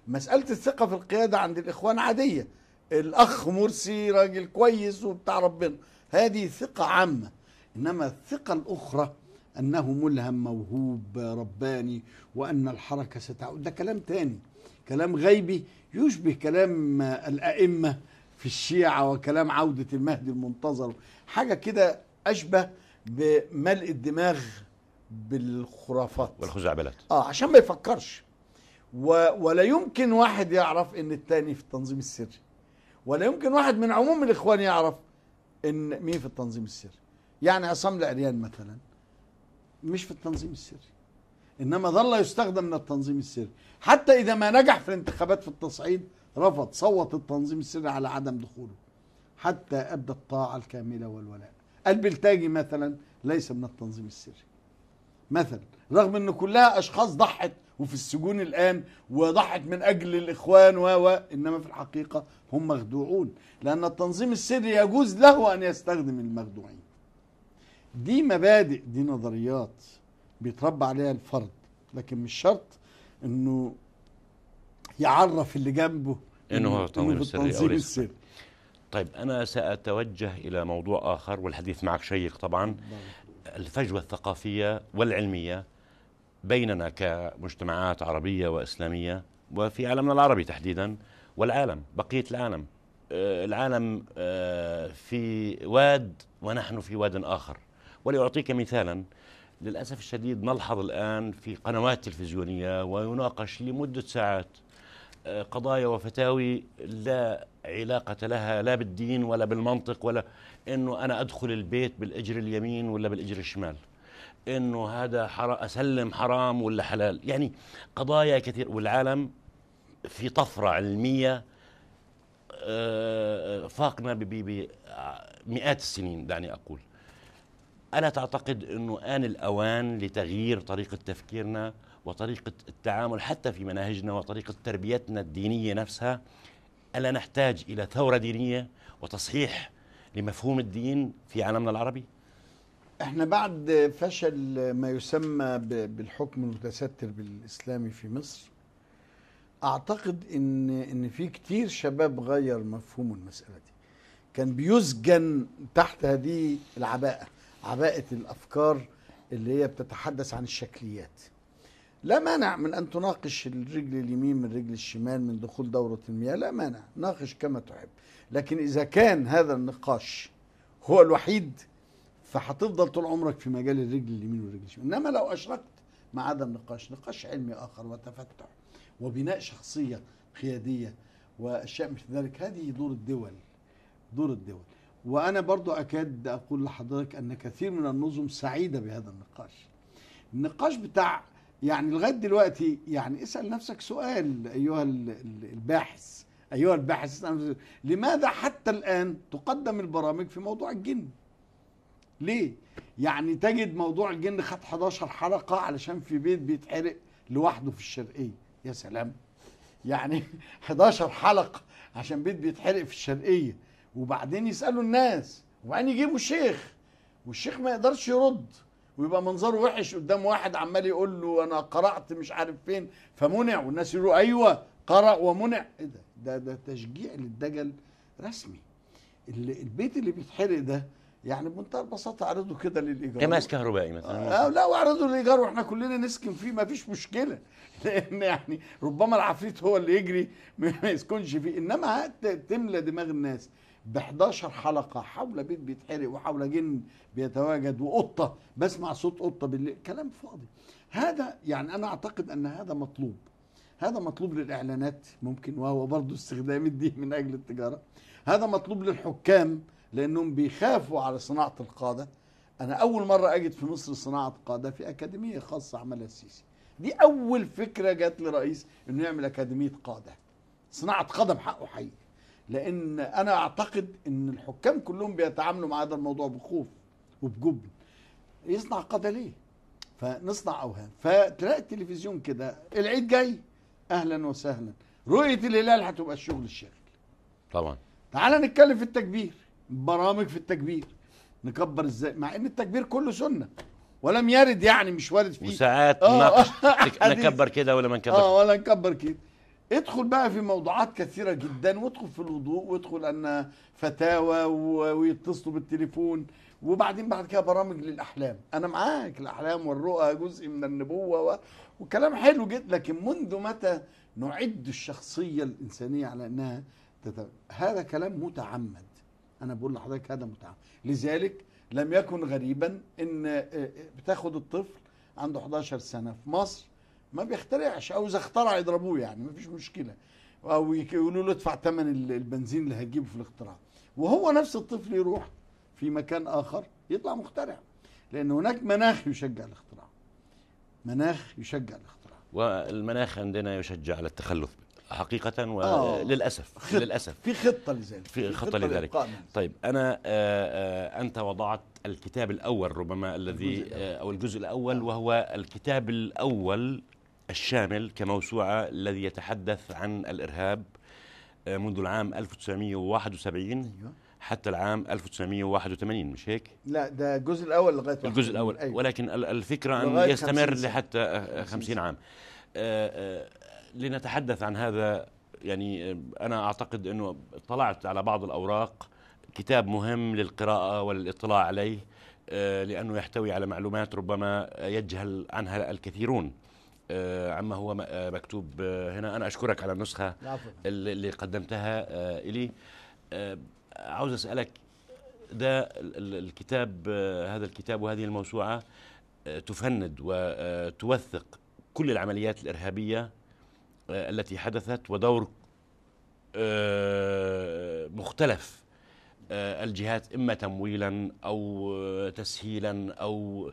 مساله الثقه في القياده عند الاخوان عاديه الاخ مرسي راجل كويس وبتاع ربنا هذه ثقه عامه انما الثقه الاخرى أنه ملهم موهوب رباني وأن الحركة ستعود ده كلام تاني كلام غيبي يشبه كلام الأئمة في الشيعة وكلام عودة المهدي المنتظر حاجة كده أشبه بملء الدماغ بالخرافات والخزعبلات اه عشان ما يفكرش و... ولا يمكن واحد يعرف ان التاني في التنظيم السري ولا يمكن واحد من عموم الاخوان يعرف ان مين في التنظيم السري يعني عصام العريان مثلا مش في التنظيم السري انما ظل يستخدم من التنظيم السري حتى اذا ما نجح في الانتخابات في التصعيد رفض صوت التنظيم السري على عدم دخوله حتى ادى الطاعه الكامله والولاء البلتاجي مثلا ليس من التنظيم السري مثلا رغم ان كلها اشخاص ضحت وفي السجون الان وضحت من اجل الاخوان و انما في الحقيقه هم مخدوعون لان التنظيم السري يجوز له ان يستخدم المخدوعين دي مبادئ دي نظريات بيتربى عليها الفرد لكن مش شرط انه يعرف اللي جنبه انه هو التنظيم السري او السري طيب انا ساتوجه الى موضوع اخر والحديث معك شيق طبعا الفجوه الثقافيه والعلميه بيننا كمجتمعات عربيه واسلاميه وفي عالمنا العربي تحديدا والعالم بقيه العالم آه، العالم آه، في واد ونحن في واد اخر ولأعطيك مثالا للأسف الشديد نلحظ الآن في قنوات تلفزيونية ويناقش لمدة ساعات آه، قضايا وفتاوي لا علاقة لها لا بالدين ولا بالمنطق ولا إنه أنا أدخل البيت بالإجر اليمين ولا بالإجر الشمال إنه هذا حرا أسلم حرام ولا حلال يعني قضايا كثير والعالم في طفرة علمية آه، فاقنا بمئات السنين دعني أقول ألا تعتقد أنه آن الأوان لتغيير طريقة تفكيرنا وطريقة التعامل حتى في مناهجنا وطريقة تربيتنا الدينية نفسها ألا نحتاج إلى ثورة دينية وتصحيح لمفهوم الدين في عالمنا العربي؟ احنا بعد فشل ما يسمى بالحكم المتستر بالاسلامي في مصر اعتقد ان ان في كتير شباب غير مفهوم المساله دي كان بيسجن تحت هذه العباءه عباءه الافكار اللي هي بتتحدث عن الشكليات لا مانع من ان تناقش الرجل اليمين من الرجل الشمال من دخول دوره المياه لا مانع ناقش كما تحب لكن اذا كان هذا النقاش هو الوحيد فهتفضل طول عمرك في مجال الرجل اليمين والرجل الشمال انما لو اشركت مع هذا النقاش نقاش علمي اخر وتفتح وبناء شخصيه قياديه واشياء مثل ذلك هذه دور الدول دور الدول وأنا برضو أكاد أقول لحضرتك أن كثير من النظم سعيدة بهذا النقاش النقاش بتاع يعني لغاية دلوقتي يعني اسأل نفسك سؤال أيها الباحث أيها الباحث اسأل نفسك. لماذا حتى الآن تقدم البرامج في موضوع الجن ليه يعني تجد موضوع الجن خد 11 حلقة علشان في بيت بيتحرق لوحده في الشرقية يا سلام يعني 11 حلقة عشان بيت بيتحرق في الشرقية وبعدين يسالوا الناس وبعدين يجيبوا شيخ والشيخ ما يقدرش يرد ويبقى منظره وحش قدام واحد عمال يقول له انا قرات مش عارف فين فمنع والناس يقولوا ايوه قرأ ومنع ايه ده ده ده تشجيع للدجل رسمي اللي البيت اللي بيتحرق ده يعني بمنتهى البساطه اعرضه كده للايجار تماس كهربائي مثلا آه،, آه لا واعرضه للايجار واحنا كلنا نسكن فيه ما فيش مشكله لان يعني ربما العفريت هو اللي يجري ما يسكنش فيه انما تملى دماغ الناس ب 11 حلقه حول بيت بيتحرق وحول جن بيتواجد وقطه بسمع صوت قطه بالليل كلام فاضي هذا يعني انا اعتقد ان هذا مطلوب هذا مطلوب للاعلانات ممكن وهو برضه استخدام دي من اجل التجاره هذا مطلوب للحكام لانهم بيخافوا على صناعه القاده انا اول مره اجد في مصر صناعه قاده في اكاديميه خاصه عملها السيسي دي اول فكره جت لرئيس انه يعمل اكاديميه قاده صناعه قدم حقه حقيقي لان انا اعتقد ان الحكام كلهم بيتعاملوا مع هذا الموضوع بخوف وبجبن يصنع قضاء ليه فنصنع اوهام فتلاقي التلفزيون كده العيد جاي اهلا وسهلا رؤيه الهلال هتبقى الشغل الشاغل طبعا تعال نتكلم في التكبير برامج في التكبير نكبر ازاي مع ان التكبير كله سنه ولم يرد يعني مش وارد فيه وساعات آه. نكبر كده ولا ما نكبر اه ولا نكبر كده ادخل بقى في موضوعات كثيره جدا وادخل في الوضوء وادخل ان فتاوى ويتصلوا بالتليفون وبعدين بعد كده برامج للاحلام انا معاك الاحلام والرؤى جزء من النبوه و... وكلام حلو جدا لكن منذ متى نعد الشخصيه الانسانيه على انها تت... هذا كلام متعمد انا بقول لحضرتك هذا متعمد لذلك لم يكن غريبا ان آه، آه، بتاخد الطفل عنده 11 سنه في مصر ما بيخترعش او اذا اخترع يضربوه يعني ما فيش مشكله او يقولوا له ادفع ثمن البنزين اللي هتجيبه في الاختراع وهو نفس الطفل يروح في مكان اخر يطلع مخترع لان هناك مناخ يشجع الاختراع مناخ يشجع الاختراع والمناخ عندنا يشجع على التخلف حقيقة وللأسف آه. خط للأسف في خطة لذلك في خطة, خطة لذلك طيب أنا آآ آه، آآ آه، أنت وضعت الكتاب الأول ربما الذي أو الجزء الأول وهو الكتاب الأول الشامل كموسوعة الذي يتحدث عن الإرهاب آه، منذ العام 1971 أيوة. حتى العام 1981 مش هيك؟ لا ده الجزء الأول لغاية الجزء الأول أيوة. ولكن الفكرة أن يستمر لحتى 50 آه، عام آه، لنتحدث عن هذا يعني أنا أعتقد أنه طلعت على بعض الأوراق كتاب مهم للقراءة والإطلاع عليه لأنه يحتوي على معلومات ربما يجهل عنها الكثيرون آه، عما هو آه، مكتوب آه، هنا أنا أشكرك على النسخة اللي قدمتها إلي عاوز أسألك ده الكتاب هذا الكتاب وهذه الموسوعة تفند وتوثق كل العمليات الإرهابية التي حدثت ودور مختلف الجهات إما تمويلا أو تسهيلا أو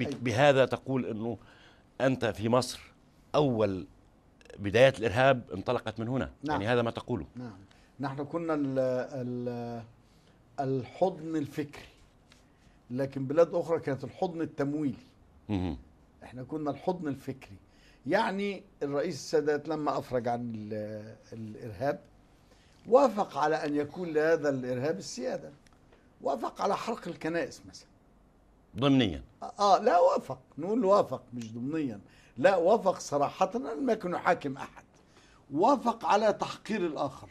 أيوة. بهذا تقول انه انت في مصر اول بدايه الارهاب انطلقت من هنا يعني نعم. يعني هذا ما تقوله نعم نحن كنا الـ الـ الحضن الفكري لكن بلاد اخرى كانت الحضن التمويلي مم. احنا كنا الحضن الفكري يعني الرئيس السادات لما افرج عن الارهاب وافق على ان يكون لهذا الارهاب السياده وافق على حرق الكنائس مثلا ضمنيا آه،, اه لا وافق نقول وافق مش ضمنيا لا وافق صراحة لم يكن يحاكم أحد وافق على تحقير الآخر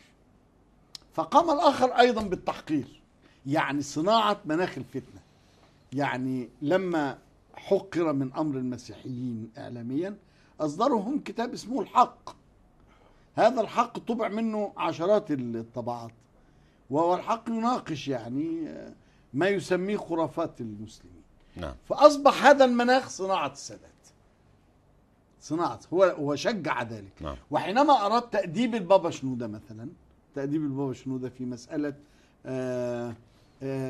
فقام الآخر أيضا بالتحقير يعني صناعة مناخ الفتنة يعني لما حقر من أمر المسيحيين إعلاميا أصدروا هم كتاب اسمه الحق هذا الحق طبع منه عشرات الطبعات وهو الحق يناقش يعني آه، ما يسميه خرافات المسلمين نعم. فأصبح هذا المناخ صناعة السادات صناعة هو هو شجع ذلك نعم. وحينما أراد تأديب البابا شنودة مثلا تأديب البابا شنودة في مسألة آآ آه، آآ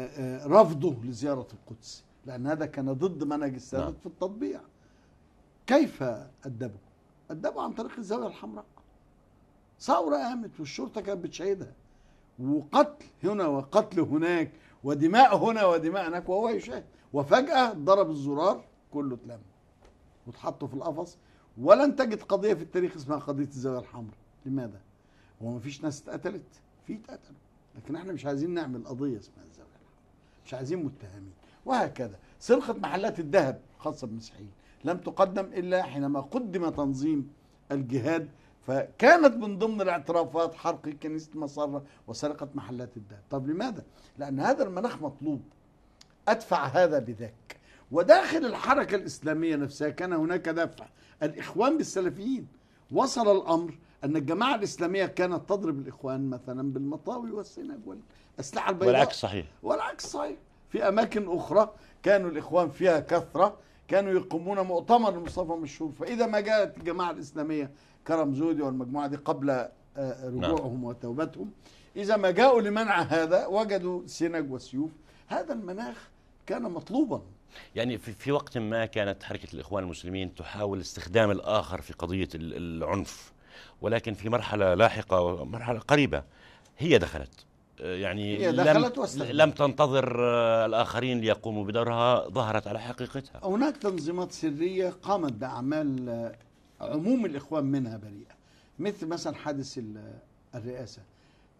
آه، آه، رفضه لزيارة القدس لأن هذا كان ضد منهج السادات نعم. في التطبيع كيف أدبه؟ أدبه عن طريق الزاوية الحمراء ثورة قامت والشرطة كانت بتشهدها وقتل هنا وقتل هناك ودماء هنا ودماء هناك وهو يشاهد وفجأة ضرب الزرار كله اتلم واتحطوا في القفص ولن تجد قضية في التاريخ اسمها قضية الزاوية الحمراء لماذا؟ هو ما فيش ناس اتقتلت؟ في اتقتلوا لكن احنا مش عايزين نعمل قضية اسمها الزاوية الحمراء مش عايزين متهمين وهكذا سرقة محلات الذهب خاصة بالمسيحيين لم تقدم إلا حينما قدم تنظيم الجهاد فكانت من ضمن الاعترافات حرق كنيسة مصرة وسرقة محلات الذهب طب لماذا؟ لأن هذا المناخ مطلوب أدفع هذا بذاك وداخل الحركة الإسلامية نفسها كان هناك دفع الإخوان بالسلفيين وصل الأمر أن الجماعة الإسلامية كانت تضرب الإخوان مثلا بالمطاوي والسنج والأسلحة البيضاء والعكس صحيح والعكس صحيح في أماكن أخرى كانوا الإخوان فيها كثرة كانوا يقومون مؤتمر مصطفى مشهور فإذا ما جاءت الجماعة الإسلامية كرم زودي والمجموعة دي قبل آه، آه، نعم. رجوعهم وتوبتهم إذا ما جاءوا لمنع هذا وجدوا سنج وسيوف هذا المناخ كان مطلوبا يعني في, في وقت ما كانت حركة الإخوان المسلمين تحاول استخدام الآخر في قضية العنف ولكن في مرحلة لاحقة مرحلة قريبة هي دخلت آه، يعني هي دخلت لم, لم تنتظر الآخرين ليقوموا بدورها ظهرت على حقيقتها هناك تنظيمات سرية قامت بأعمال عموم الإخوان منها بريئة مثل مثلا حادث الرئاسة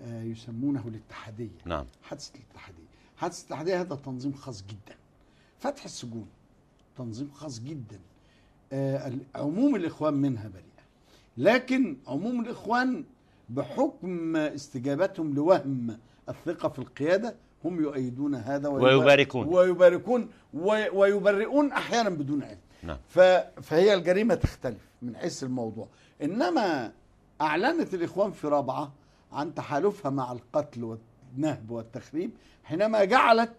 آه، يسمونه الاتحادية نعم حادثة الاتحادية حادثة الاتحادية هذا تنظيم خاص جدا فتح السجون تنظيم خاص جدا آه، عموم الإخوان منها بريئة لكن عموم الإخوان بحكم استجابتهم لوهم الثقة في القيادة هم يؤيدون هذا ويباركون ويباركون ويبرئون أحيانا بدون علم نعم. فهي الجريمة تختلف من حيث الموضوع إنما أعلنت الإخوان في رابعة عن تحالفها مع القتل والنهب والتخريب حينما جعلت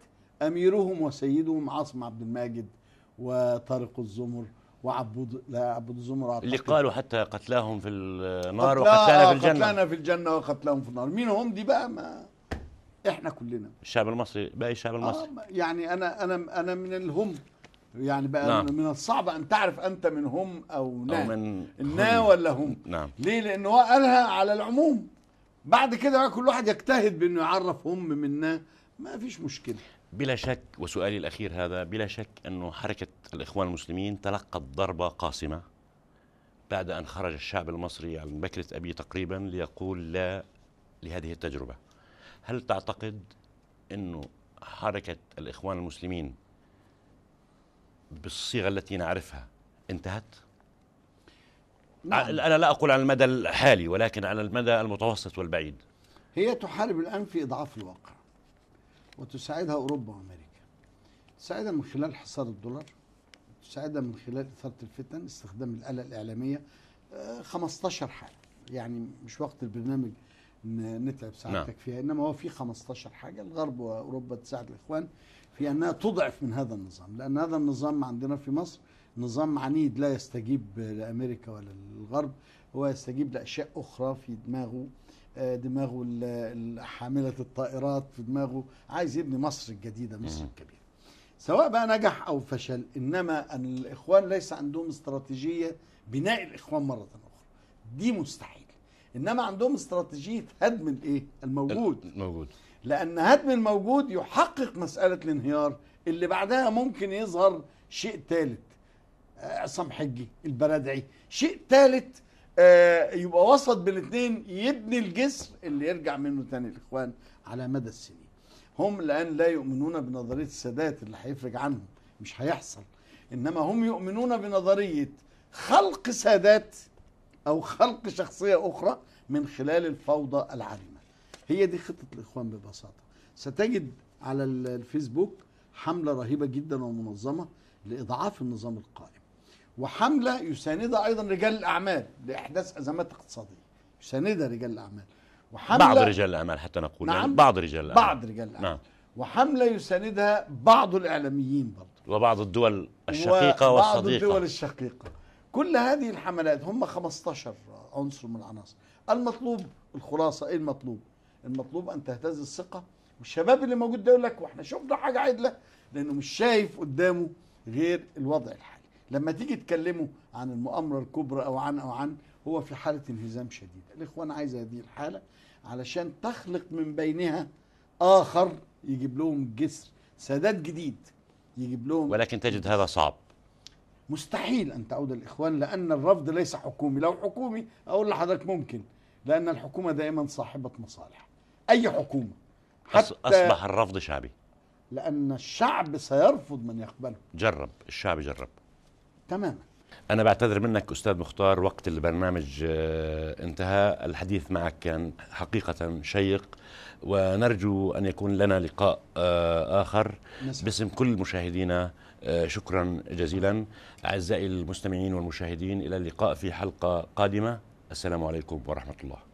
أميرهم وسيدهم عاصم عبد الماجد وطارق الزمر وعبود لا عبود الزمر أعتقد. اللي قالوا حتى قتلاهم في النار قتلا وقتلانا في الجنة قتلانا في الجنة وقتلاهم في النار مين هم دي بقى ما احنا كلنا الشعب المصري باقي الشعب المصري آه يعني انا انا انا من الهم يعني بقى نعم. من الصعب ان تعرف انت من هم او نا أو من النا هم. ولا هم نعم. ليه لان هو قالها على العموم بعد كده بقى كل واحد يجتهد بانه يعرف هم من نا ما فيش مشكله بلا شك وسؤالي الاخير هذا بلا شك انه حركه الاخوان المسلمين تلقت ضربه قاصمه بعد ان خرج الشعب المصري عن بكره ابي تقريبا ليقول لا لهذه التجربه هل تعتقد انه حركه الاخوان المسلمين بالصيغه التي نعرفها انتهت نعم. انا لا اقول على المدى الحالي ولكن على المدى المتوسط والبعيد هي تحارب الان في اضعاف الواقع وتساعدها اوروبا وامريكا تساعدها من خلال حصار الدولار تساعدها من خلال اثاره الفتن استخدام الاله الاعلاميه 15 آه، حاله يعني مش وقت البرنامج نتعب ساعتك نعم. فيها انما هو في 15 حاجه الغرب واوروبا تساعد الاخوان في انها تضعف من هذا النظام لان هذا النظام عندنا في مصر نظام عنيد لا يستجيب لامريكا ولا للغرب هو يستجيب لاشياء اخرى في دماغه آه، دماغه حامله الطائرات في دماغه عايز يبني مصر الجديده مصر الكبيره سواء بقى نجح او فشل انما ان الاخوان ليس عندهم استراتيجيه بناء الاخوان مره اخرى دي مستحيل انما عندهم استراتيجيه هدم الايه الموجود الموجود لان هدم الموجود يحقق مساله الانهيار اللي بعدها ممكن يظهر شيء ثالث آه، عصام حجي البرادعي شيء ثالث آه يبقى وسط بين الاثنين يبني الجسر اللي يرجع منه تاني الاخوان على مدى السنين هم الان لا يؤمنون بنظريه السادات اللي هيفرج عنهم مش هيحصل انما هم يؤمنون بنظريه خلق سادات او خلق شخصيه اخرى من خلال الفوضى العارمه هي دي خطه الاخوان ببساطه ستجد على الفيسبوك حمله رهيبه جدا ومنظمه لاضعاف النظام القائم وحمله يساندها ايضا رجال الاعمال لاحداث ازمات اقتصاديه يساندها رجال الاعمال وحملة بعض رجال الاعمال حتى نقول يعني نعم يعني بعض رجال الاعمال بعض رجال الاعمال نعم. وحمله يساندها بعض الاعلاميين برضه وبعض الدول الشقيقه والصديقه بعض الدول الشقيقه كل هذه الحملات هم 15 عنصر من العناصر المطلوب الخلاصه ايه المطلوب المطلوب ان تهتز الثقه والشباب اللي موجود ده يقول لك واحنا شفنا حاجه عدله لانه مش شايف قدامه غير الوضع الحالي لما تيجي تكلمه عن المؤامره الكبرى او عن او عن هو في حاله انهزام شديد الاخوان عايزه هذه الحاله علشان تخلق من بينها اخر يجيب لهم جسر سادات جديد يجيب لهم ولكن تجد هذا صعب مستحيل ان تعود الاخوان لان الرفض ليس حكومي لو حكومي اقول لحضرتك ممكن لان الحكومه دائما صاحبه مصالح اي حكومه حتى اصبح الرفض شعبي لان الشعب سيرفض من يقبله جرب الشعب جرب تماما أنا بعتذر منك أستاذ مختار وقت البرنامج آه، انتهى الحديث معك كان حقيقة شيق ونرجو أن يكون لنا لقاء آه، آخر باسم كل مشاهدينا آه، شكرا جزيلا أعزائي المستمعين والمشاهدين إلى اللقاء في حلقة قادمة السلام عليكم ورحمة الله